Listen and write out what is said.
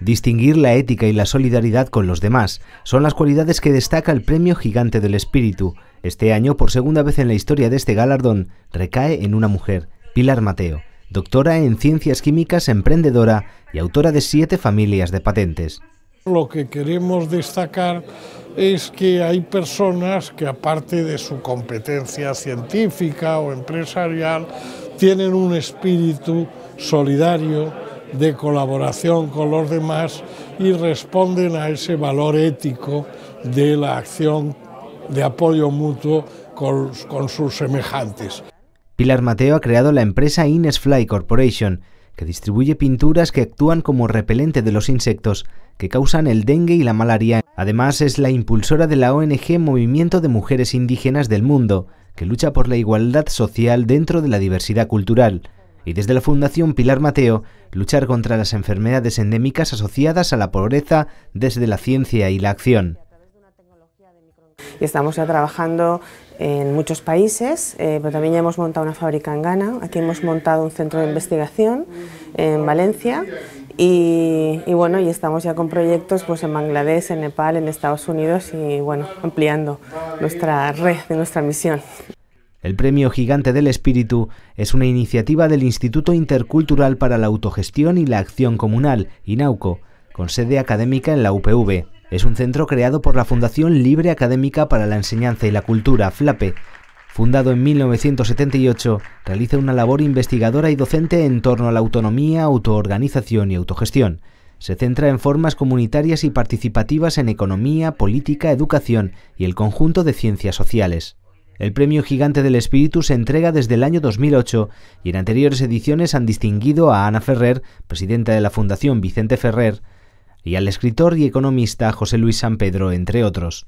Distinguir la ética y la solidaridad con los demás son las cualidades que destaca el Premio Gigante del Espíritu. Este año, por segunda vez en la historia de este galardón, recae en una mujer, Pilar Mateo, doctora en ciencias químicas, emprendedora y autora de siete familias de patentes. Lo que queremos destacar es que hay personas que aparte de su competencia científica o empresarial, tienen un espíritu solidario, de colaboración con los demás y responden a ese valor ético de la acción de apoyo mutuo con, sus semejantes. Pilar Mateo ha creado la empresa Inesfly Corporation, que distribuye pinturas que actúan como repelente de los insectos que causan el dengue y la malaria. Además, es la impulsora de la ONG Movimiento de Mujeres Indígenas del Mundo, que lucha por la igualdad social dentro de la diversidad cultural y desde la Fundación Pilar Mateo luchar contra las enfermedades endémicas asociadas a la pobreza desde la ciencia y la acción. Y estamos ya trabajando en muchos países, eh, pero también ya hemos montado una fábrica en Ghana, aquí hemos montado un centro de investigación en Valencia y, y, bueno, y estamos ya con proyectos pues, en Bangladesh, en Nepal, en Estados Unidos y bueno, ampliando nuestra red de nuestra misión. El Premio Gigante del Espíritu es una iniciativa del Instituto Intercultural para la Autogestión y la Acción Comunal, INAUCO, con sede académica en la UPV. Es un centro creado por la Fundación Libre Académica para la Enseñanza y la Cultura, FLAPE. Fundado en 1978, realiza una labor investigadora y docente en torno a la autonomía, autoorganización y autogestión. Se centra en formas comunitarias y participativas en economía, política, educación y el conjunto de ciencias sociales. El Premio Gigante del Espíritu se entrega desde el año 2008 y en anteriores ediciones han distinguido a Ana Ferrer, presidenta de la Fundación Vicente Ferrer, y al escritor y economista José Luis San Pedro, entre otros.